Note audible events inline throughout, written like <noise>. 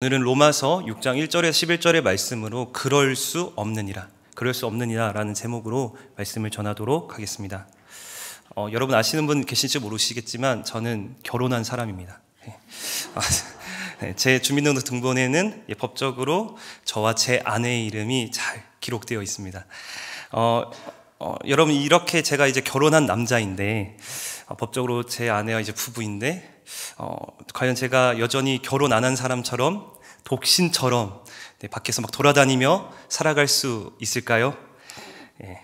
오늘은 로마서 6장 1절에서 11절의 말씀으로 그럴 수 없느니라, 그럴 수 없느니라라는 제목으로 말씀을 전하도록 하겠습니다. 어, 여러분 아시는 분 계신지 모르시겠지만 저는 결혼한 사람입니다. 예. 아, <laughs> 네, 제 주민등록등본에는 예, 법적으로 저와 제 아내의 이름이 잘 기록되어 있습니다. 어, 어, 여러분 이렇게 제가 이제 결혼한 남자인데 어, 법적으로 제 아내와 이제 부부인데 어, 과연 제가 여전히 결혼 안 한 사람처럼 독신처럼 네, 밖에서 막 돌아다니며 살아갈 수 있을까요? 예.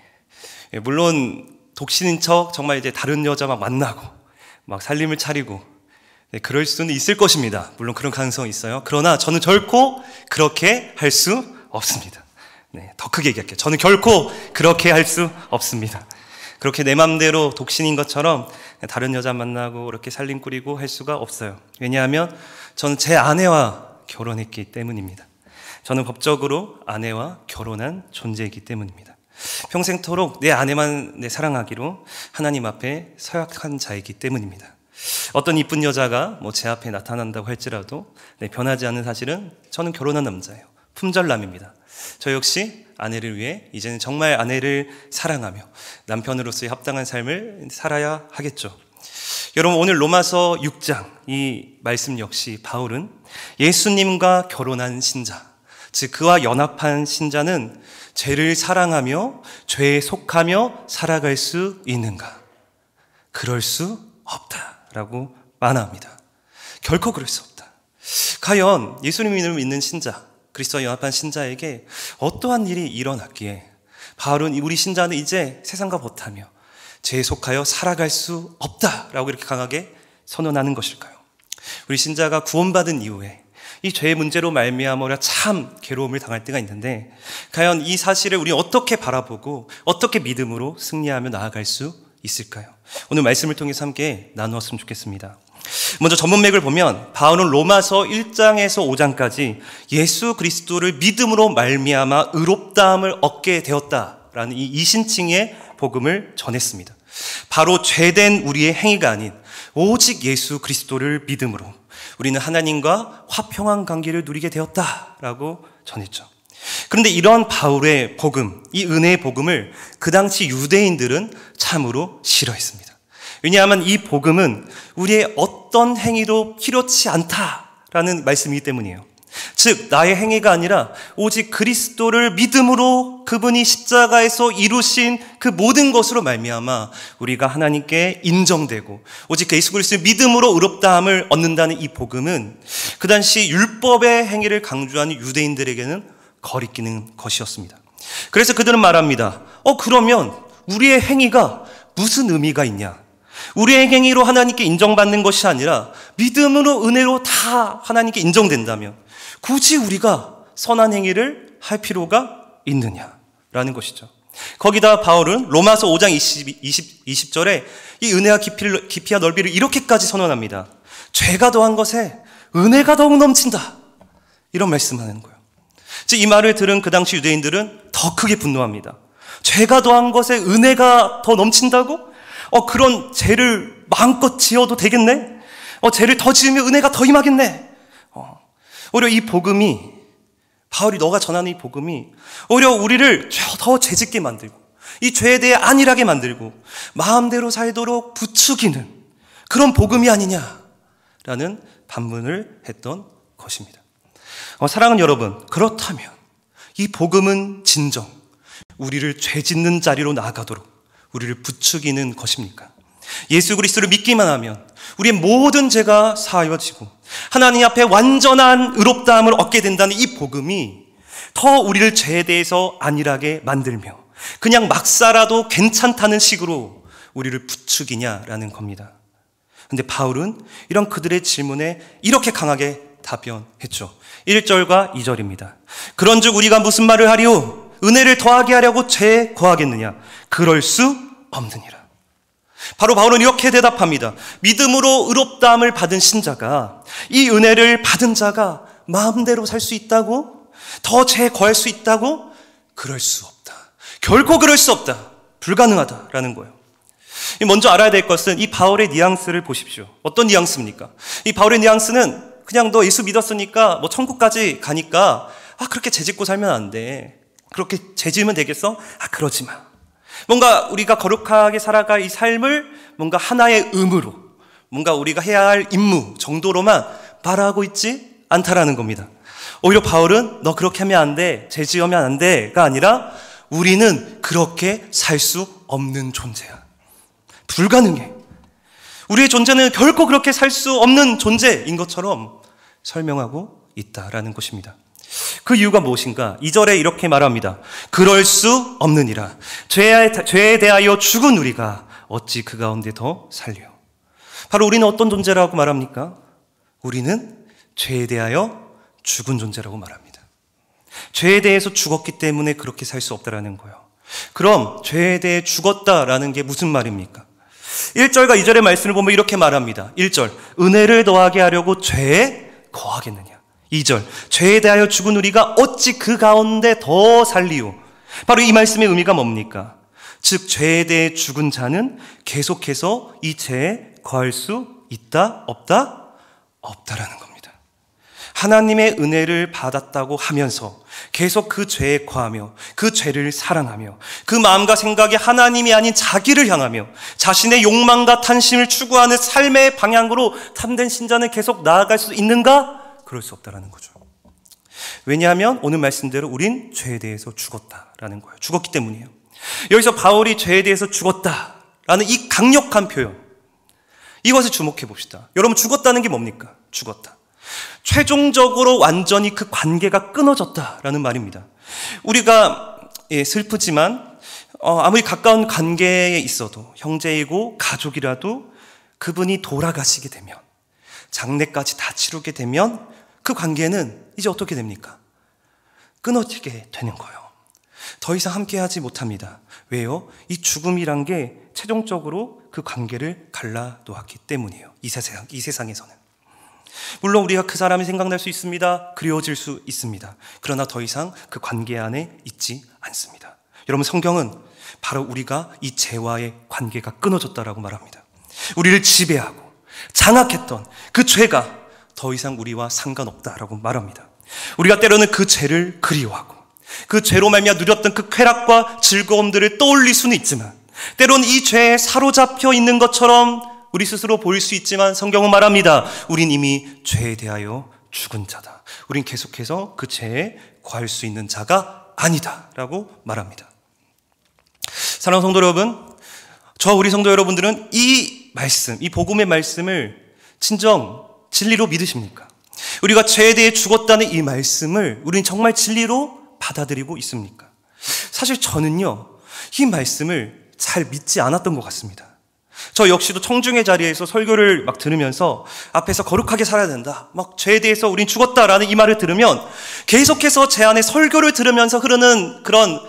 예, 물론 독신인 척 정말 이제 다른 여자 막 만나고 막 살림을 차리고 네, 그럴 수는 있을 것입니다. 물론 그런 가능성이 있어요. 그러나 저는 절코 그렇게 할 수 없습니다. 네, 더 크게 얘기할게요. 저는 결코 그렇게 할 수 없습니다. 그렇게 내 맘대로 독신인 것처럼 다른 여자 만나고 이렇게 살림 꾸리고 할 수가 없어요. 왜냐하면 저는 제 아내와 결혼했기 때문입니다. 저는 법적으로 아내와 결혼한 존재이기 때문입니다. 평생토록 내 아내만 내 사랑하기로 하나님 앞에 서약한 자이기 때문입니다. 어떤 이쁜 여자가 뭐 제 앞에 나타난다고 할지라도 네, 변하지 않는 사실은 저는 결혼한 남자예요. 품절남입니다. 저 역시 아내를 위해 이제는 정말 아내를 사랑하며 남편으로서의 합당한 삶을 살아야 하겠죠. 여러분 오늘 로마서 6장 이 말씀 역시 바울은 예수님과 결혼한 신자 즉 그와 연합한 신자는 죄를 사랑하며 죄에 속하며 살아갈 수 있는가? 그럴 수 없다라고 만합니다. 결코 그럴 수 없다. 과연 예수님을 믿는 신자 그리스도와 연합한 신자에게 어떠한 일이 일어났기에 바울은 우리 신자는 이제 세상과 벗하며 죄에 속하여 살아갈 수 없다라고 이렇게 강하게 선언하는 것일까요? 우리 신자가 구원받은 이후에 이 죄의 문제로 말미암아 참 괴로움을 당할 때가 있는데 과연 이 사실을 우리 어떻게 바라보고 어떻게 믿음으로 승리하며 나아갈 수 있을까요? 오늘 말씀을 통해서 함께 나누었으면 좋겠습니다. 먼저 전문맥을 보면 바울은 로마서 1장에서 5장까지 예수 그리스도를 믿음으로 말미암아 의롭다함을 얻게 되었다라는 이 이신칭의 복음을 전했습니다. 바로 죄된 우리의 행위가 아닌 오직 예수 그리스도를 믿음으로 우리는 하나님과 화평한 관계를 누리게 되었다라고 전했죠. 그런데 이런 바울의 복음, 이 은혜의 복음을 그 당시 유대인들은 참으로 싫어했습니다. 왜냐하면 이 복음은 우리의 어떤 행위도 필요치 않다라는 말씀이기 때문이에요. 즉, 나의 행위가 아니라 오직 그리스도를 믿음으로 그분이 십자가에서 이루신 그 모든 것으로 말미암아 우리가 하나님께 인정되고 오직 그 예수 그리스도 믿음으로 의롭다함을 얻는다는 이 복음은 그 당시 율법의 행위를 강조하는 유대인들에게는 거리끼는 것이었습니다. 그래서 그들은 말합니다. 어, 그러면 우리의 행위가 무슨 의미가 있냐? 우리의 행위로 하나님께 인정받는 것이 아니라 믿음으로 은혜로 다 하나님께 인정된다면 굳이 우리가 선한 행위를 할 필요가 있느냐라는 것이죠. 거기다 바울은 로마서 5장 20, 20, 20절에 이 은혜와 깊이를, 깊이와 넓이를 이렇게까지 선언합니다. 죄가 더한 것에 은혜가 더욱 넘친다. 이런 말씀하는 거예요. 즉이 말을 들은 그 당시 유대인들은 더 크게 분노합니다. 죄가 더한 것에 은혜가 더 넘친다고? 어, 그런 죄를 마음껏 지어도 되겠네? 어, 죄를 더 지으면 은혜가 더 임하겠네? 어, 오히려 이 복음이, 바울이 너가 전하는 이 복음이 오히려 우리를 더 죄짓게 만들고, 이 죄에 대해 안일하게 만들고, 마음대로 살도록 부추기는 그런 복음이 아니냐라는 반문을 했던 것입니다. 어, 사랑은 여러분, 그렇다면 이 복음은 진정, 우리를 죄 짓는 자리로 나아가도록 우리를 부추기는 것입니까? 예수 그리스도를 믿기만 하면 우리의 모든 죄가 사하여지고 하나님 앞에 완전한 의롭다함을 얻게 된다는 이 복음이 더 우리를 죄에 대해서 안일하게 만들며 그냥 막 살아도 괜찮다는 식으로 우리를 부추기냐라는 겁니다. 근데 바울은 이런 그들의 질문에 이렇게 강하게 답변했죠. 1절과 2절입니다. 그런즉 우리가 무슨 말을 하리오? 은혜를 더하게 하려고 죄 거하겠느냐? 그럴 수 없느니라. 바로 바울은 이렇게 대답합니다. 믿음으로 의롭다함을 받은 신자가 이 은혜를 받은 자가 마음대로 살 수 있다고 더죄 거할 수 있다고 그럴 수 없다. 결코 그럴 수 없다. 불가능하다라는 거예요. 먼저 알아야 될 것은 이 바울의 뉘앙스를 보십시오. 어떤 뉘앙스입니까? 이 바울의 뉘앙스는 그냥 너 예수 믿었으니까 뭐 천국까지 가니까 아 그렇게 재짓고 살면 안 돼. 그렇게 재지면 되겠어? 아, 그러지 마. 뭔가 우리가 거룩하게 살아가 이 삶을 뭔가 하나의 의무로, 뭔가 우리가 해야 할 임무 정도로만 바라고 있지 않다라는 겁니다. 오히려 바울은 너 그렇게 하면 안 돼, 재지으면 안 돼가 아니라 우리는 그렇게 살 수 없는 존재야. 불가능해. 우리의 존재는 결코 그렇게 살 수 없는 존재인 것처럼 설명하고 있다라는 것입니다. 그 이유가 무엇인가? 2절에 이렇게 말합니다. 그럴 수 없느니라. 죄에, 죄에 대하여 죽은 우리가 어찌 그 가운데 더 살려. 바로 우리는 어떤 존재라고 말합니까? 우리는 죄에 대하여 죽은 존재라고 말합니다. 죄에 대해서 죽었기 때문에 그렇게 살 수 없다라는 거예요. 그럼 죄에 대해 죽었다라는 게 무슨 말입니까? 1절과 2절의 말씀을 보면 이렇게 말합니다. 1절, 은혜를 더하게 하려고 죄에 거하겠느냐. 2절 죄에 대하여 죽은 우리가 어찌 그 가운데 더살리오 바로 이 말씀의 의미가 뭡니까? 즉 죄에 대해 죽은 자는 계속해서 이 죄에 거할 수 있다 없다 없다라는 겁니다. 하나님의 은혜를 받았다고 하면서 계속 그 죄에 거하며 그 죄를 사랑하며 그 마음과 생각이 하나님이 아닌 자기를 향하며 자신의 욕망과 탄심을 추구하는 삶의 방향으로 탐된 신자는 계속 나아갈 수 있는가? 그럴 수 없다라는 거죠. 왜냐하면 오늘 말씀대로 우린 죄에 대해서 죽었다라는 거예요. 죽었기 때문이에요. 여기서 바울이 죄에 대해서 죽었다라는 이 강력한 표현. 이것에 주목해 봅시다. 여러분 죽었다는 게 뭡니까? 죽었다. 최종적으로 완전히 그 관계가 끊어졌다라는 말입니다. 우리가 예, 슬프지만 어, 아무리 가까운 관계에 있어도 형제이고 가족이라도 그분이 돌아가시게 되면 장례까지 다 치르게 되면 그 관계는 이제 어떻게 됩니까? 끊어지게 되는 거예요. 더 이상 함께하지 못합니다. 왜요? 이 죽음이란 게 최종적으로 그 관계를 갈라놓았기 때문이에요. 이 세상, 이 세상에서는. 물론 우리가 그 사람이 생각날 수 있습니다. 그리워질 수 있습니다. 그러나 더 이상 그 관계 안에 있지 않습니다. 여러분 성경은 바로 우리가 이 재화의 관계가 끊어졌다라고 말합니다. 우리를 지배하고 장악했던 그 죄가 더 이상 우리와 상관없다라고 말합니다. 우리가 때로는 그 죄를 그리워하고 그 죄로 말미암아 누렸던 그 쾌락과 즐거움들을 떠올릴 수는 있지만 때론 이 죄에 사로잡혀 있는 것처럼 우리 스스로 보일 수 있지만 성경은 말합니다. 우린 이미 죄에 대하여 죽은 자다. 우린 계속해서 그 죄에 과할 수 있는 자가 아니다라고 말합니다. 사랑하는 성도 여러분, 저 우리 성도 여러분들은 이 말씀, 이 복음의 말씀을 진정 진리로 믿으십니까? 우리가 죄에 대해 죽었다는 이 말씀을 우리는 정말 진리로 받아들이고 있습니까? 사실 저는요, 이 말씀을 잘 믿지 않았던 것 같습니다. 저 역시도 청중의 자리에서 설교를 막 들으면서 앞에서 거룩하게 살아야 된다. 막 죄에 대해서 우린 죽었다라는 이 말을 들으면 계속해서 제 안에 설교를 들으면서 흐르는 그런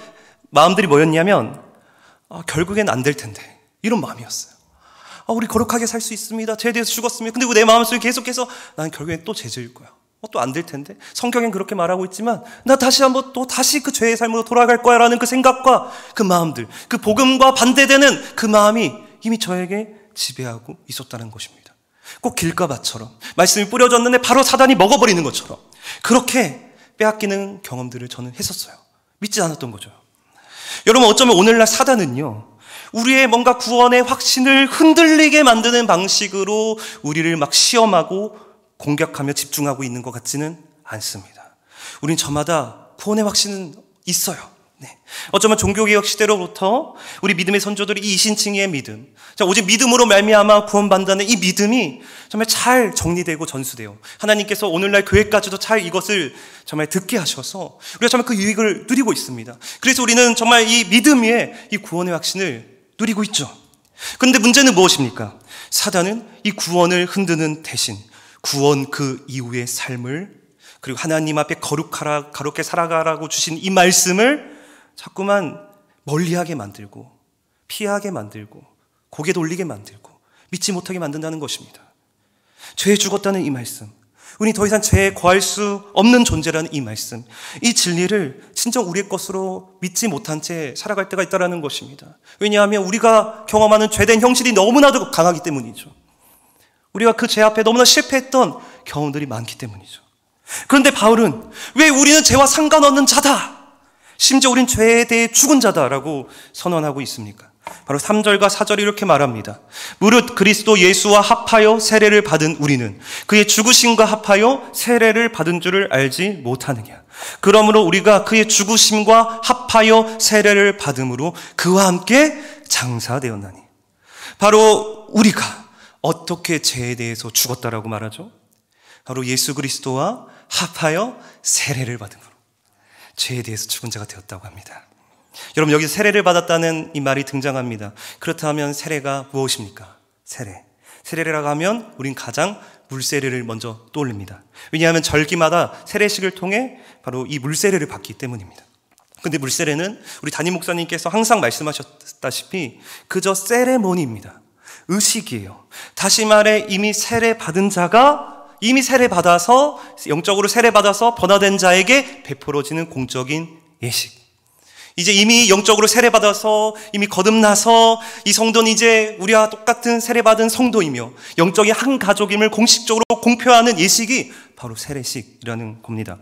마음들이 뭐였냐면 아, 결국엔 안 될 텐데. 이런 마음이었어요. 아, 우리 거룩하게 살 수 있습니다. 죄에 대해서 죽었습니다. 근데 내 마음속에 계속해서 나는 결국엔 또 죄질 거야. 어, 또 안 될 텐데. 성경엔 그렇게 말하고 있지만 나 다시 한번 또 다시 그 죄의 삶으로 돌아갈 거야라는 그 생각과 그 마음들, 그 복음과 반대되는 그 마음이 이미 저에게 지배하고 있었다는 것입니다. 꼭 길가밭처럼 말씀이 뿌려졌는데 바로 사단이 먹어버리는 것처럼 그렇게 빼앗기는 경험들을 저는 했었어요. 믿지 않았던 거죠. 여러분 어쩌면 오늘날 사단은요 우리의 뭔가 구원의 확신을 흔들리게 만드는 방식으로 우리를 막 시험하고 공격하며 집중하고 있는 것 같지는 않습니다. 우린 저마다 구원의 확신은 있어요. 네. 어쩌면 종교개혁 시대로부터 우리 믿음의 선조들이 이 신칭의 믿음, 오직 믿음으로 말미암아 구원받는이 믿음이 정말 잘 정리되고 전수되어 하나님께서 오늘날 교회까지도 잘 이것을 정말 듣게 하셔서 우리가 정말 그 유익을 누리고 있습니다. 그래서 우리는 정말 이 믿음 위에 이 구원의 확신을 누리고 있죠. 그런데 문제는 무엇입니까? 사단은 이 구원을 흔드는 대신 구원 그 이후의 삶을 그리고 하나님 앞에 거룩하라, 거룩게 살아가라고 주신 이 말씀을 자꾸만 멀리하게 만들고 피하게 만들고 고개 돌리게 만들고 믿지 못하게 만든다는 것입니다. 죄 죽었다는 이 말씀, 우리 더 이상 죄에 거할 수 없는 존재라는 이 말씀, 이 진리를 진정 우리의 것으로 믿지 못한 채 살아갈 때가 있다라는 것입니다. 왜냐하면 우리가 경험하는 죄된 형질이 너무나도 강하기 때문이죠. 우리가 그 죄 앞에 너무나 실패했던 경험들이 많기 때문이죠. 그런데 바울은 왜 우리는 죄와 상관없는 자다? 심지어 우린 죄에 대해 죽은 자다라고 선언하고 있습니까? 바로 3절과 4절이 이렇게 말합니다. 무릇 그리스도 예수와 합하여 세례를 받은 우리는 그의 죽으심과 합하여 세례를 받은 줄을 알지 못하느냐. 그러므로 우리가 그의 죽으심과 합하여 세례를 받음으로 그와 함께 장사되었나니. 바로 우리가 어떻게 죄에 대해서 죽었다라고 말하죠? 바로 예수 그리스도와 합하여 세례를 받음으로 죄에 대해서 죽은 자가 되었다고 합니다. 여러분 여기 세례를 받았다는 이 말이 등장합니다. 그렇다면 세례가 무엇입니까? 세례. 세례라고 하면 우린 가장 물세례를 먼저 떠올립니다. 왜냐하면 절기마다 세례식을 통해 바로 이 물세례를 받기 때문입니다. 근데 물세례는 우리 담임 목사님께서 항상 말씀하셨다시피 그저 세레모니입니다. 의식이에요. 다시 말해 이미 세례 받은 자가 이미 세례 받아서 영적으로 세례 받아서 번화된 자에게 베풀어지는 공적인 예식. 이제 이미 영적으로 세례받아서 이미 거듭나서 이 성도는 이제 우리와 똑같은 세례받은 성도이며 영적인 한 가족임을 공식적으로 공표하는 예식이 바로 세례식이라는 겁니다.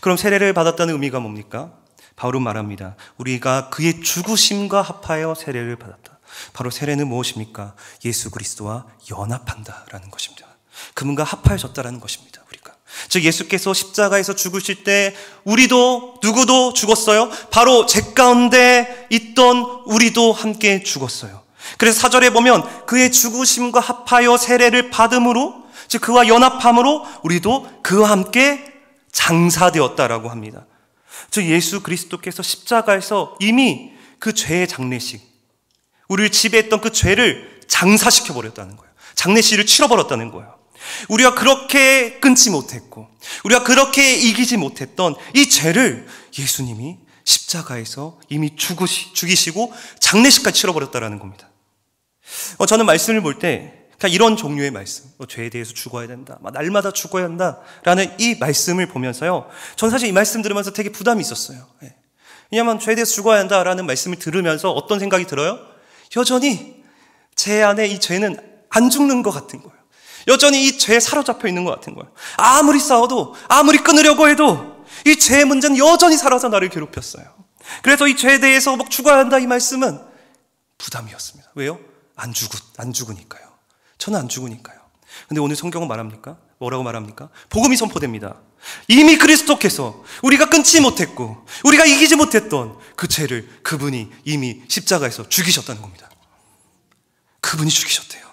그럼 세례를 받았다는 의미가 뭡니까? 바울은 말합니다. 우리가 그의 죽으심과 합하여 세례를 받았다. 바로 세례는 무엇입니까? 예수 그리스도와 연합한다라는 것입니다. 그분과 합하여졌다라는 것입니다. 즉 예수께서 십자가에서 죽으실 때 우리도 누구도 죽었어요. 바로 제 가운데 있던 우리도 함께 죽었어요. 그래서 사절에 보면 그의 죽으심과 합하여 세례를 받음으로 즉 그와 연합함으로 우리도 그와 함께 장사되었다라고 합니다. 즉 예수 그리스도께서 십자가에서 이미 그 죄의 장례식 우리를 지배했던 그 죄를 장사시켜 버렸다는 거예요. 장례식을 치러 버렸다는 거예요. 우리가 그렇게 끊지 못했고, 우리가 그렇게 이기지 못했던 이 죄를 예수님이 십자가에서 이미 죽으시, 죽이시고 장례식까지 치러버렸다라는 겁니다. 어, 저는 말씀을 볼 때, 그냥 이런 종류의 말씀, 어, 죄에 대해서 죽어야 된다, 막 날마다 죽어야 한다라는 이 말씀을 보면서요, 전 사실 이 말씀 들으면서 되게 부담이 있었어요. 예. 왜냐면 죄에 대해서 죽어야 한다라는 말씀을 들으면서 어떤 생각이 들어요? 여전히 제 안에 이 죄는 안 죽는 것 같은 거예요. 여전히 이 죄에 사로잡혀 있는 것 같은 거예요. 아무리 싸워도, 아무리 끊으려고 해도 이 죄의 문제는 여전히 살아서 나를 괴롭혔어요. 그래서 이 죄에 대해서 막 죽어야 한다 이 말씀은 부담이었습니다. 왜요? 안 죽으, 안 죽으니까요. 저는 안 죽으니까요. 근데 오늘 성경은 말합니까? 뭐라고 말합니까? 복음이 선포됩니다. 이미 그리스도께서 우리가 끊지 못했고 우리가 이기지 못했던 그 죄를 그분이 이미 십자가에서 죽이셨다는 겁니다. 그분이 죽이셨대요.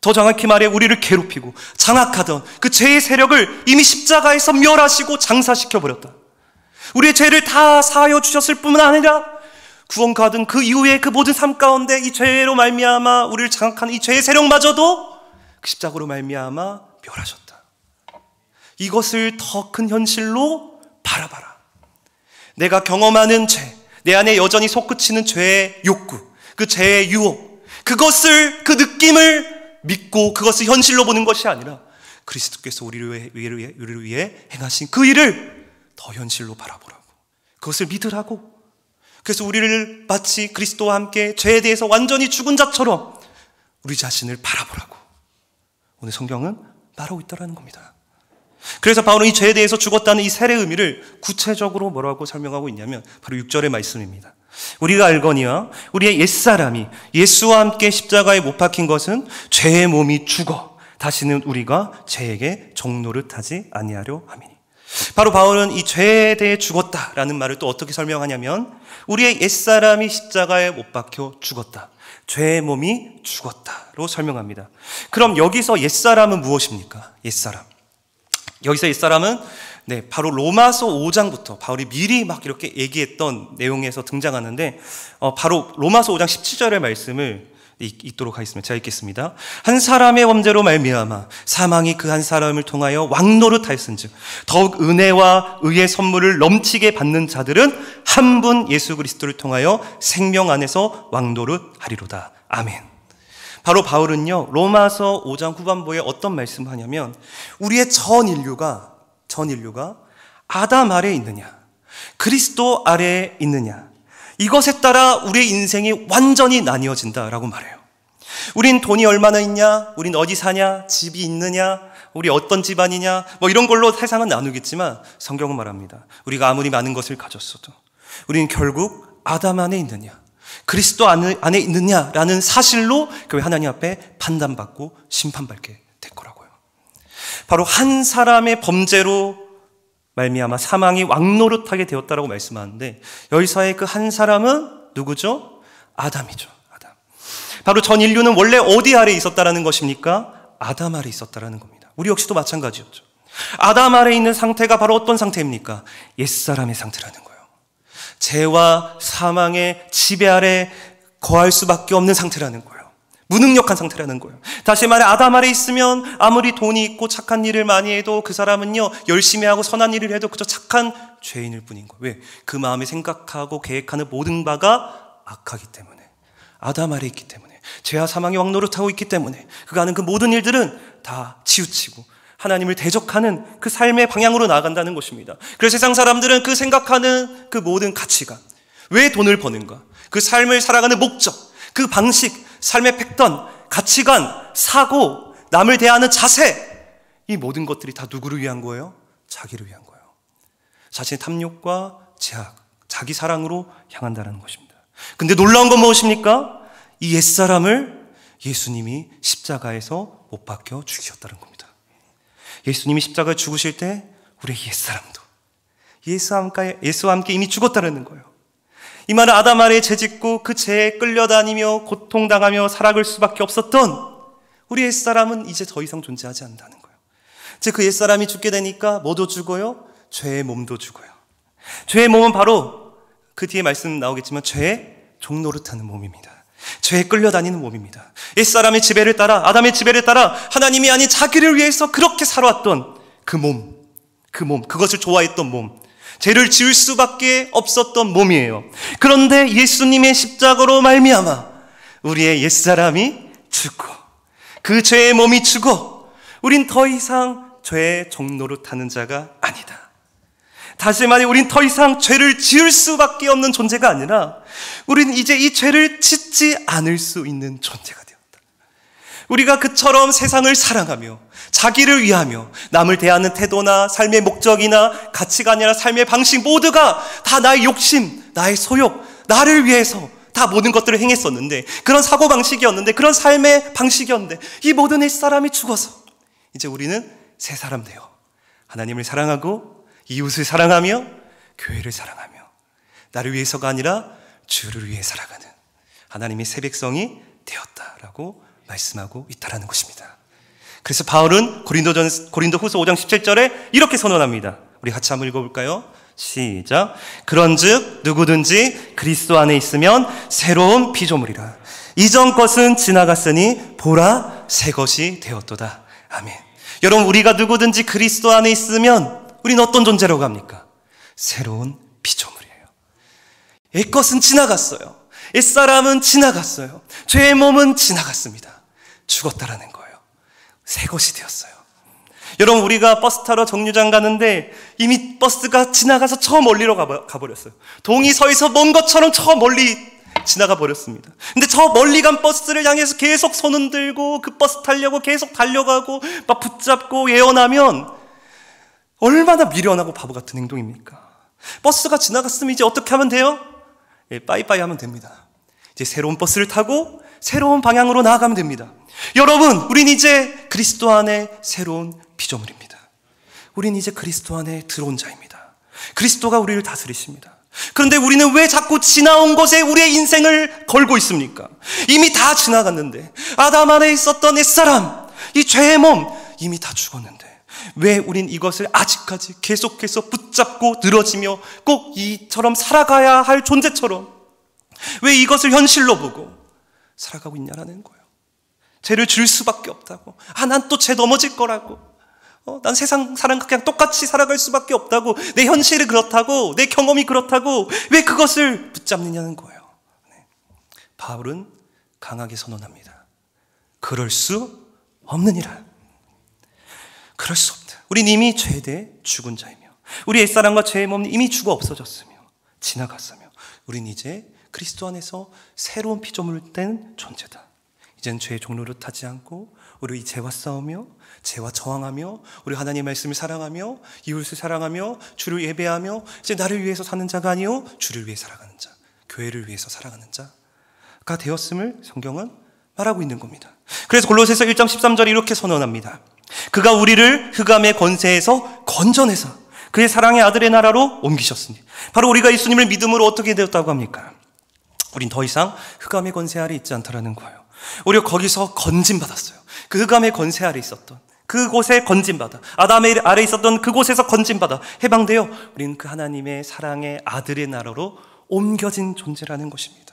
더 정확히 말해 우리를 괴롭히고 장악하던 그 죄의 세력을 이미 십자가에서 멸하시고 장사시켜 버렸다. 우리의 죄를 다 사하여 주셨을 뿐만 아니라 구원 가든 그 이후에 그 모든 삶 가운데 이 죄로 말미암아 우리를 장악한 이 죄의 세력마저도 그 십자가로 말미암아 멸하셨다. 이것을 더 큰 현실로 바라봐라. 내가 경험하는 죄, 내 안에 여전히 솟구치는 죄의 욕구, 그 죄의 유혹, 그것을 그 느낌을 믿고 그것을 현실로 보는 것이 아니라 그리스도께서 우리를 위해, 우리를 위해 행하신 그 일을 더 현실로 바라보라고. 그것을 믿으라고. 그래서 우리를 마치 그리스도와 함께 죄에 대해서 완전히 죽은 자처럼 우리 자신을 바라보라고. 오늘 성경은 말하고 있다라는 겁니다. 그래서 바울은 이 죄에 대해서 죽었다는 이 세례 의미를 구체적으로 뭐라고 설명하고 있냐면 바로 6절의 말씀입니다. 우리가 알거니와 우리의 옛사람이 예수와 함께 십자가에 못 박힌 것은 죄의 몸이 죽어 다시는 우리가 죄에게 종로를 타지 아니하려 함이니. 바로 바울은 이 죄에 대해 죽었다라는 말을 또 어떻게 설명하냐면 우리의 옛사람이 십자가에 못 박혀 죽었다. 죄의 몸이 죽었다로 설명합니다. 그럼 여기서 옛사람은 무엇입니까? 옛사람. 여기서 이 사람은 네, 바로 로마서 5장부터 바울이 미리 막 이렇게 얘기했던 내용에서 등장하는데 어, 바로 로마서 5장 17절의 말씀을 읽도록 하겠습니다. 제가 읽겠습니다. 한 사람의 범죄로 말미암아 사망이 그 한 사람을 통하여 왕노릇 하였즉 더욱 은혜와 의의 선물을 넘치게 받는 자들은 한 분 예수 그리스도를 통하여 생명 안에서 왕노릇 하리로다. 아멘. 바로 바울은요, 로마서 5장 후반부에 어떤 말씀을 하냐면, 우리의 전 인류가, 전 인류가 아담 아래 에 있느냐, 그리스도 아래에 있느냐, 이것에 따라 우리의 인생이 완전히 나뉘어진다라고 말해요. 우린 돈이 얼마나 있냐, 우린 어디 사냐, 집이 있느냐, 우리 어떤 집안이냐, 뭐 이런 걸로 세상은 나누겠지만 성경은 말합니다. 우리가 아무리 많은 것을 가졌어도 우리는 결국 아담 안에 있느냐, 그리스도 안에 있느냐라는 사실로 교회 하나님 앞에 판단받고 심판받게 될 거라고요. 바로 한 사람의 범죄로 말미암아 사망이 왕노릇하게 되었다라고 말씀하는데 여기서의 그 한 사람은 누구죠? 아담이죠. 아담. 바로 전 인류는 원래 어디 아래 있었다라는 것입니까? 아담 아래 있었다라는 겁니다. 우리 역시도 마찬가지였죠. 아담 아래 있는 상태가 바로 어떤 상태입니까? 옛사람의 상태라는 거. 죄와 사망의 지배 아래 거할 수밖에 없는 상태라는 거예요. 무능력한 상태라는 거예요. 다시 말해 아담 아래 있으면 아무리 돈이 있고 착한 일을 많이 해도 그 사람은요 열심히 하고 선한 일을 해도 그저 착한 죄인일 뿐인 거예요. 왜? 그마음이 생각하고 계획하는 모든 바가 악하기 때문에 아담 아래 있기 때문에 죄와 사망의 왕노릇하고 있기 때문에 그가 하는 그 모든 일들은 다 치우치고 하나님을 대적하는 그 삶의 방향으로 나아간다는 것입니다. 그래서 세상 사람들은 그 생각하는 그 모든 가치관, 왜 돈을 버는가, 그 삶을 살아가는 목적, 그 방식, 삶의 패턴, 가치관, 사고, 남을 대하는 자세, 이 모든 것들이 다 누구를 위한 거예요? 자기를 위한 거예요. 자신의 탐욕과 제약, 자기 사랑으로 향한다는 것입니다. 근데 놀라운 건 무엇입니까? 이 옛사람을 예수님이 십자가에서 못 박혀 죽이셨다는 겁니다. 예수님이 십자가에 죽으실 때 우리 옛사람도 예수와 함께, 예수와 함께 이미 죽었다는 거예요. 이 말은 아담 아래 죄짓고 그 죄에 끌려다니며 고통당하며 살아갈 수밖에 없었던 우리 옛사람은 이제 더 이상 존재하지 않는다는 거예요. 즉그 옛사람이 죽게 되니까 뭐도 죽어요? 죄의 몸도 죽어요. 죄의 몸은 바로 그 뒤에 말씀 나오겠지만 죄의 종노릇하는 몸입니다. 죄에 끌려다니는 몸입니다. 옛사람의 지배를 따라 아담의 지배를 따라 하나님이 아닌 자기를 위해서 그렇게 살아왔던 그 몸, 그 몸, 그것을 좋아했던 몸, 죄를 지을 수밖에 없었던 몸이에요. 그런데 예수님의 십자가로 말미암아 우리의 옛사람이 죽고 그 죄의 몸이 죽어 우린 더 이상 죄의 종로로 타는 자가 아니다. 다시 말해 우린 더 이상 죄를 지을 수밖에 없는 존재가 아니라 우린 이제 이 죄를 짓지 않을 수 있는 존재가 되었다. 우리가 그처럼 세상을 사랑하며 자기를 위하며 남을 대하는 태도나 삶의 목적이나 가치관이나 삶의 방식 모두가 다 나의 욕심, 나의 소욕, 나를 위해서 다 모든 것들을 행했었는데 그런 사고 방식이었는데 그런 삶의 방식이었는데 이 모든 이 사람이 죽어서 이제 우리는 새 사람 되어 하나님을 사랑하고 이웃을 사랑하며 교회를 사랑하며 나를 위해서가 아니라 주를 위해 살아가는 하나님의 새 백성이 되었다라고 말씀하고 있다라는 것입니다. 그래서 바울은 고린도전 고린도후서 5장 17절에 이렇게 선언합니다. 우리 같이 한번 읽어 볼까요? 시작. 그런즉 누구든지 그리스도 안에 있으면 새로운 피조물이라. 이전 것은 지나갔으니 보라 새 것이 되었도다. 아멘. 여러분 우리가 누구든지 그리스도 안에 있으면 우리는 어떤 존재라고 합니까? 새로운 피조물이에요. 옛 것은 지나갔어요. 옛 사람은 지나갔어요. 죄의 몸은 지나갔습니다. 죽었다라는 거예요. 새 것이 되었어요. 여러분 우리가 버스 타러 정류장 가는데 이미 버스가 지나가서 저 멀리로 가버렸어요. 동이 서에서 먼 것처럼 저 멀리 지나가 버렸습니다. 근데 저 멀리 간 버스를 향해서 계속 손 흔들고 그 버스 타려고 계속 달려가고 막 붙잡고 예언하면 얼마나 미련하고 바보 같은 행동입니까? 버스가 지나갔으면 이제 어떻게 하면 돼요? 예, 빠이빠이 하면 됩니다. 이제 새로운 버스를 타고 새로운 방향으로 나아가면 됩니다. 여러분, 우린 이제 그리스도 안에 새로운 피조물입니다. 우린 이제 그리스도 안에 들어온 자입니다. 그리스도가 우리를 다스리십니다. 그런데 우리는 왜 자꾸 지나온 것에 우리의 인생을 걸고 있습니까? 이미 다 지나갔는데 아담 안에 있었던 옛사람, 이 죄의 몸 이미 다 죽었는데 왜 우린 이것을 아직까지 계속해서 붙잡고 늘어지며 꼭 이처럼 살아가야 할 존재처럼 왜 이것을 현실로 보고 살아가고 있냐라는 거예요. 죄를 줄 수밖에 없다고. 아, 난 또 죄 넘어질 거라고. 어, 난 세상 사람과 그냥 똑같이 살아갈 수밖에 없다고. 내 현실이 그렇다고. 내 경험이 그렇다고. 왜 그것을 붙잡느냐는 거예요. 네. 바울은 강하게 선언합니다. 그럴 수 없느니라. 그럴 수 없다. 우리 이미 죄대 죽은 자이며 우리 옛사람과 죄의 몸은 이미 죽어 없어졌으며 지나갔으며 우리 이제 그리스도 안에서 새로운 피조물 된 존재다. 이젠 죄의 종로를 타지 않고 우리 이 죄와 싸우며 죄와 저항하며 우리 하나님의 말씀을 사랑하며 이웃을 사랑하며 주를 예배하며 이제 나를 위해서 사는 자가 아니요 주를 위해 살아가는 자 교회를 위해서 살아가는 자가 되었음을 성경은 말하고 있는 겁니다. 그래서 골로새서 1장 1 3절 이렇게 선언합니다. 그가 우리를 흑암의 권세에서 건전해서 그의 사랑의 아들의 나라로 옮기셨습니다. 바로 우리가 예수님을 믿음으로 어떻게 되었다고 합니까? 우린 더 이상 흑암의 권세 아래 있지 않다라는 거예요. 오히려 거기서 건진받았어요. 그 흑암의 권세 아래 있었던 그곳에 건진받아 아담의 아래 있었던 그곳에서 건진받아 해방되어 우리는 그 하나님의 사랑의 아들의 나라로 옮겨진 존재라는 것입니다.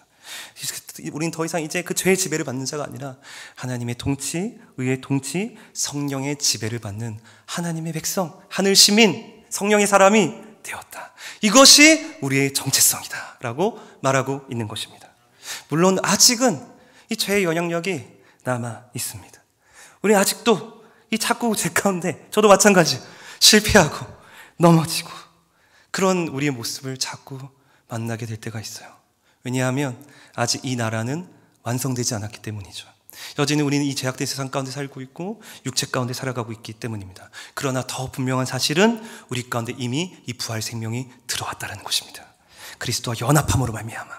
그, 우린 더 이상 이제 그 죄의 지배를 받는 자가 아니라 하나님의 통치, 의의 통치, 성령의 지배를 받는 하나님의 백성, 하늘 시민, 성령의 사람이 되었다. 이것이 우리의 정체성이다. 라고 말하고 있는 것입니다. 물론 아직은 이 죄의 영향력이 남아 있습니다. 우리 아직도 이 자꾸 죄 가운데 저도 마찬가지 실패하고 넘어지고 그런 우리의 모습을 자꾸 만나게 될 때가 있어요. 왜냐하면 아직 이 나라는 완성되지 않았기 때문이죠. 여전히 우리는 이 제약된 세상 가운데 살고 있고 육체 가운데 살아가고 있기 때문입니다. 그러나 더 분명한 사실은 우리 가운데 이미 이 부활 생명이 들어왔다는 것입니다. 그리스도와 연합함으로 말미암아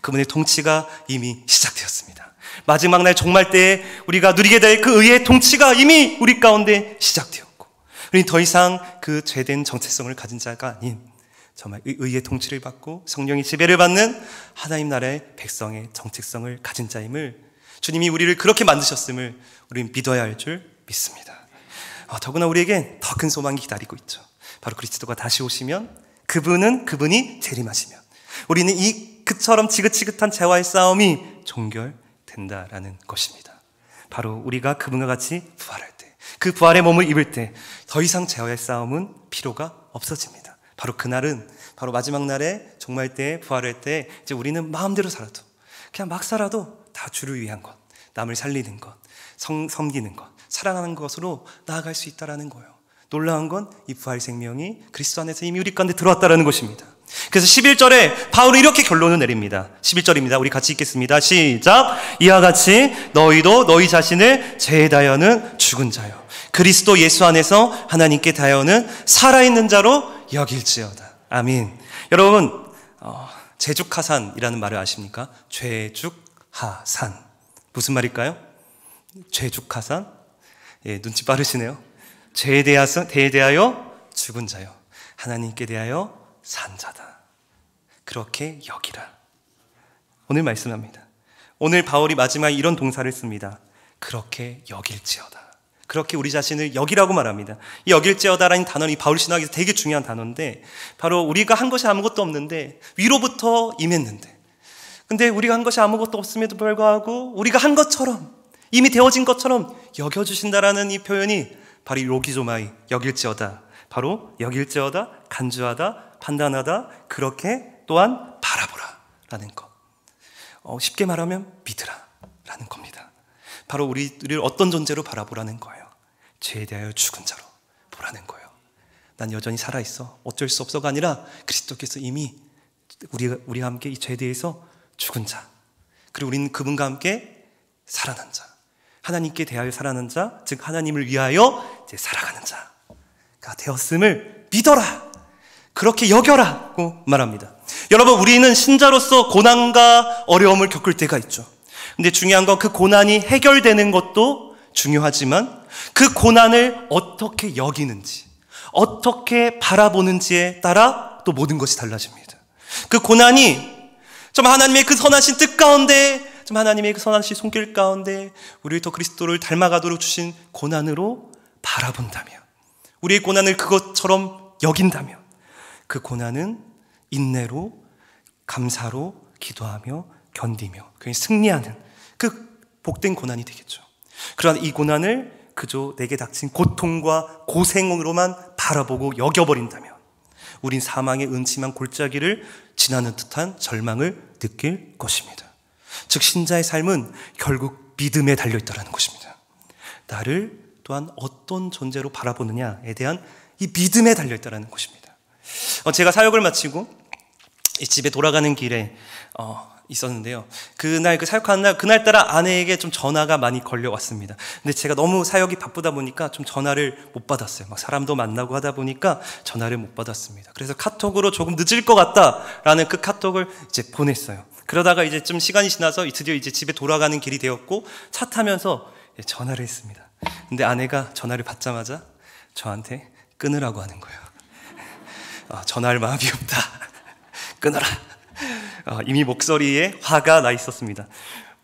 그분의 통치가 이미 시작되었습니다. 마지막 날 종말 때에 우리가 누리게 될 그 의의 통치가 이미 우리 가운데 시작되었고 우리는 더 이상 그 죄된 정체성을 가진 자가 아닌 정말 의의 통치를 받고 성령의 지배를 받는 하나님 나라의 백성의 정체성을 가진 자임을 주님이 우리를 그렇게 만드셨음을 우리는 믿어야 할 줄 믿습니다. 어, 더구나 우리에겐 더큰 소망이 기다리고 있죠. 바로 그리스도가 다시 오시면 그분은 그분이 재림하시면 우리는 이 그처럼 지긋지긋한 재화의 싸움이 종결된다라는 것입니다. 바로 우리가 그분과 같이 부활할 때, 그 부활의 몸을 입을 때 더 이상 재화의 싸움은 필요가 없어집니다. 바로 그날은 바로 마지막 날에 종말때 부활할 때 이제 우리는 마음대로 살아도 그냥 막 살아도 다 주를 위한 것, 남을 살리는 것, 성, 섬기는 것, 사랑하는 것으로 나아갈 수 있다라는 거예요. 놀라운 건 이 부활 생명이 그리스도 안에서 이미 우리 가운데 들어왔다라는 것입니다. 그래서 11절에 바울은 이렇게 결론을 내립니다. 11절입니다. 우리 같이 읽겠습니다. 시작. 이와 같이 너희도 너희 자신을 죄에 다여는 죽은 자요. 그리스도 예수 안에서 하나님께 다여는 살아있는 자로 여길지어다. 아민. 여러분, 어, 제죽하산이라는 말을 아십니까? 죄죽하산. 무슨 말일까요? 죄죽하산? 예, 눈치 빠르시네요. 죄에 대하여, 대하여 죽은 자요. 하나님께 대하여 산 자다. 그렇게 여기라. 오늘 말씀합니다. 오늘 바울이 마지막에 이런 동사를 씁니다. 그렇게 여길지어다. 그렇게 우리 자신을 여기라고 말합니다. 이 여길지어다라는 단어는 이 바울 신학에서 되게 중요한 단어인데 바로 우리가 한 것이 아무것도 없는데 위로부터 임했는데 근데 우리가 한 것이 아무것도 없음에도 불구하고 우리가 한 것처럼 이미 되어진 것처럼 여겨주신다라는 이 표현이 바로 이 로기조마이 여길지어다 바로 여길지어다 간주하다 판단하다 그렇게 또한 바라보라라는 것 어, 쉽게 말하면 믿으라라는 겁니다. 바로 우리를 어떤 존재로 바라보라는 거예요. 죄에 대하여 죽은 자로 보라는 거예요. 난 여전히 살아 있어. 어쩔 수 없어가 아니라 그리스도께서 이미 우리 우리와 함께 이 죄에 대해서 죽은 자. 그리고 우리는 그분과 함께 살아난 자. 하나님께 대하여 살아난 자, 즉 하나님을 위하여 이제 살아가는 자가 되었음을 믿어라. 그렇게 여겨라고 말합니다. 여러분, 우리는 신자로서 고난과 어려움을 겪을 때가 있죠. 근데 중요한 건 그 고난이 해결되는 것도 중요하지만 그 고난을 어떻게 여기는지, 어떻게 바라보는지에 따라 또 모든 것이 달라집니다. 그 고난이 좀 하나님의 그 선하신 뜻 가운데, 좀 하나님의 그 선하신 손길 가운데 우리 더 그리스도를 닮아가도록 주신 고난으로 바라본다면, 우리의 고난을 그것처럼 여긴다면, 그 고난은 인내로, 감사로, 기도하며, 견디며, 그 승리하는 그 복된 고난이 되겠죠. 그러한 이 고난을 그저 내게 닥친 고통과 고생으로만 바라보고 여겨버린다면 우린 사망의 은침한 골짜기를 지나는 듯한 절망을 느낄 것입니다. 즉 신자의 삶은 결국 믿음에 달려 있다라는 것입니다. 나를 또한 어떤 존재로 바라보느냐에 대한 이 믿음에 달려 있다라는 것입니다. 어, 제가 사역을 마치고 집에 돌아가는 길에 어, 있었는데요. 그날 그 사역하는 날 그날 따라 아내에게 좀 전화가 많이 걸려왔습니다. 근데 제가 너무 사역이 바쁘다 보니까 좀 전화를 못 받았어요. 막 사람도 만나고 하다 보니까 전화를 못 받았습니다. 그래서 카톡으로 조금 늦을 것 같다라는 그 카톡을 이제 보냈어요. 그러다가 이제 좀 시간이 지나서 드디어 이제 집에 돌아가는 길이 되었고 차 타면서 전화를 했습니다. 근데 아내가 전화를 받자마자 저한테 끊으라고 하는 거예요. 어, 전화할 마음이 없다. <laughs> 끊어라. 어, 이미 목소리에 화가 나 있었습니다.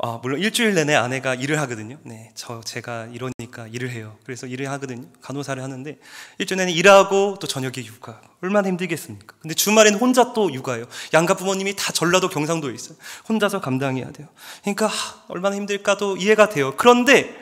어, 물론 일주일 내내 아내가 일을 하거든요. 네, 저 제가 이러니까 일을 해요. 그래서 일을 하거든요. 간호사를 하는데 일주일 내내 일하고 또 저녁에 육아. 얼마나 힘들겠습니까? 근데 주말엔 혼자 또육아요 양가 부모님이 다 전라도 경상도에 있어요. 혼자서 감당해야 돼요. 그러니까 하, 얼마나 힘들까도 이해가 돼요. 그런데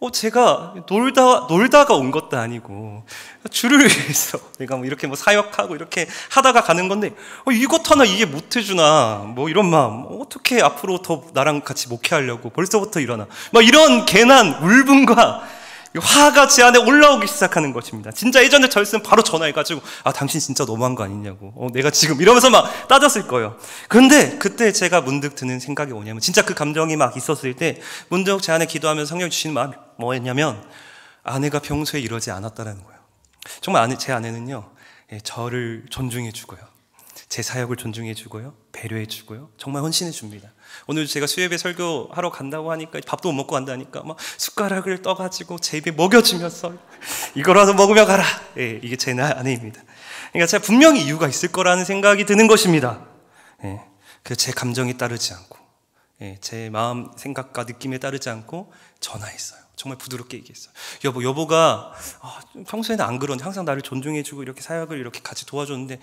어, 제가 놀다, 놀다가 온 것도 아니고, 줄을 위해서 <laughs> 내가 뭐 이렇게 뭐 사역하고 이렇게 하다가 가는 건데, 어, 이것 하나 이해 못 해주나, 뭐 이런 마음, 어떻게 앞으로 더 나랑 같이 목회하려고 벌써부터 일어나. 막 이런 개난 울분과 화가 제 안에 올라오기 시작하는 것입니다. 진짜 예전에 절쓴 바로 전화해가지고, 아, 당신 진짜 너무한 거 아니냐고. 어, 내가 지금 이러면서 막 따졌을 거예요. 근데 그때 제가 문득 드는 생각이 뭐냐면, 진짜 그 감정이 막 있었을 때, 문득 제 안에 기도하면서 성령 이 주시는 마음이 뭐였냐면 아내가 평소에 이러지 않았다라는 거예요. 정말 아내, 제 아내는요, 예, 저를 존중해 주고요. 제 사역을 존중해 주고요. 배려해 주고요. 정말 헌신해 줍니다. 오늘 제가 수협에 설교 하러 간다고 하니까 밥도 못 먹고 간다니까 막 숟가락을 떠 가지고 제 입에 먹여 주면서 이거라도 먹으며 가라. 예, 이게 제 아내입니다. 그러니까 제가 분명히 이유가 있을 거라는 생각이 드는 것입니다. 예. 그제 감정이 따르지 않고 예, 제 마음 생각과 느낌에 따르지 않고 전화했어요. 정말 부드럽게 얘기했어요. 여보, 여보가 아, 평소에는 안 그런데 항상 나를 존중해주고 이렇게 사역을 이렇게 같이 도와줬는데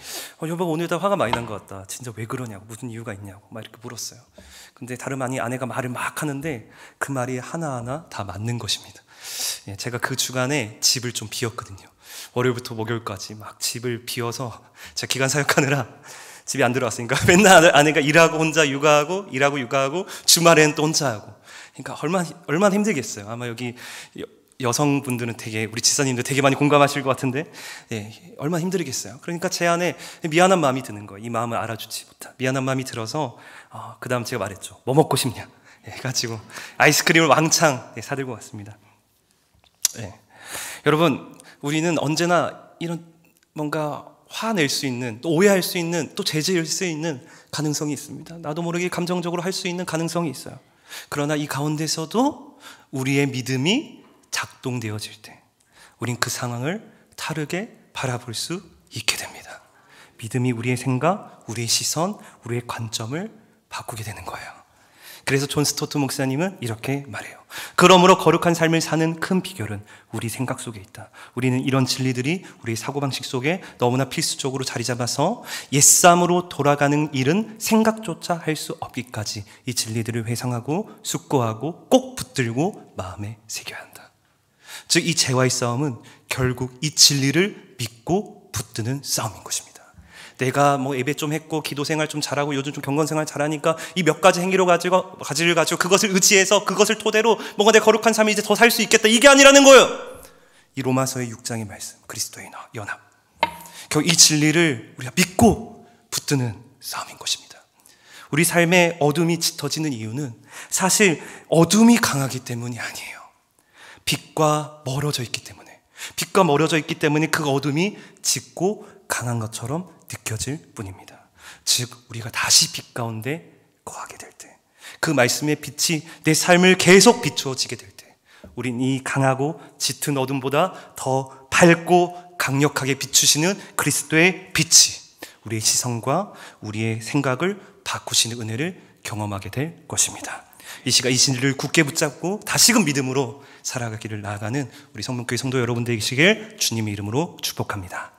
어, 여보가 오늘 다 화가 많이 난 것 같다. 진짜 왜 그러냐고 무슨 이유가 있냐고 막 이렇게 물었어요. 근데 다름 아닌 아내가 말을 막 하는데 그 말이 하나하나 다 맞는 것입니다. 예, 제가 그 주간에 집을 좀 비웠거든요. 월요일부터 목요일까지 막 집을 비워서 제가 기간 사역하느라 집에 안 들어왔으니까 <laughs> 맨날 아내가 일하고 혼자 육아하고 일하고 육아하고 주말엔 또 혼자 하고 그러니까 얼마나, 얼마나 힘들겠어요. 아마 여기 여성분들은 되게 우리 지사님들 되게 많이 공감하실 것 같은데 예, 얼마나 힘들겠어요. 그러니까 제 안에 미안한 마음이 드는 거예요. 이 마음을 알아주지 못한 미안한 마음이 들어서 어, 그 다음 제가 말했죠. 뭐 먹고 싶냐 예, 가지고 아이스크림을 왕창 예, 사들고 왔습니다. 예. 여러분 우리는 언제나 이런 뭔가 화낼 수 있는 또 오해할 수 있는 또 제재할 수 있는 가능성이 있습니다. 나도 모르게 감정적으로 할 수 있는 가능성이 있어요. 그러나 이 가운데서도 우리의 믿음이 작동되어질 때 우린 그 상황을 다르게 바라볼 수 있게 됩니다. 믿음이 우리의 생각, 우리의 시선, 우리의 관점을 바꾸게 되는 거예요. 그래서 존 스토트 목사님은 이렇게 말해요. 그러므로 거룩한 삶을 사는 큰 비결은 우리 생각 속에 있다. 우리는 이런 진리들이 우리 사고방식 속에 너무나 필수적으로 자리 잡아서 옛삶으로 돌아가는 일은 생각조차 할 수 없기까지 이 진리들을 회상하고 숙고하고 꼭 붙들고 마음에 새겨야 한다. 즉, 이 재화의 싸움은 결국 이 진리를 믿고 붙드는 싸움인 것입니다. 내가 뭐 예배 좀 했고 기도 생활 좀 잘하고 요즘 좀 경건 생활 잘하니까 이 몇 가지 행위로 가지고 가지를 가지고 그것을 의지해서 그것을 토대로 뭔가 내 거룩한 삶이 이제 더 살 수 있겠다 이게 아니라는 거예요. 이 로마서의 6장의 말씀 그리스도의 연합. 결국 이 진리를 우리가 믿고 붙드는 싸움인 것입니다. 우리 삶의 어둠이 짙어지는 이유는 사실 어둠이 강하기 때문이 아니에요. 빛과 멀어져 있기 때문에. 빛과 멀어져 있기 때문에 그 어둠이 짙고 강한 것처럼 느껴질 뿐입니다. 즉, 우리가 다시 빛 가운데 거하게 될 때, 그 말씀의 빛이 내 삶을 계속 비추어지게 될 때, 우린 이 강하고 짙은 어둠보다 더 밝고 강력하게 비추시는 그리스도의 빛이 우리의 시선과 우리의 생각을 바꾸시는 은혜를 경험하게 될 것입니다. 이 시가 이 진리를 굳게 붙잡고 다시금 믿음으로 살아가기를 나아가는 우리 성문교회 성도 여러분들이시길 주님의 이름으로 축복합니다.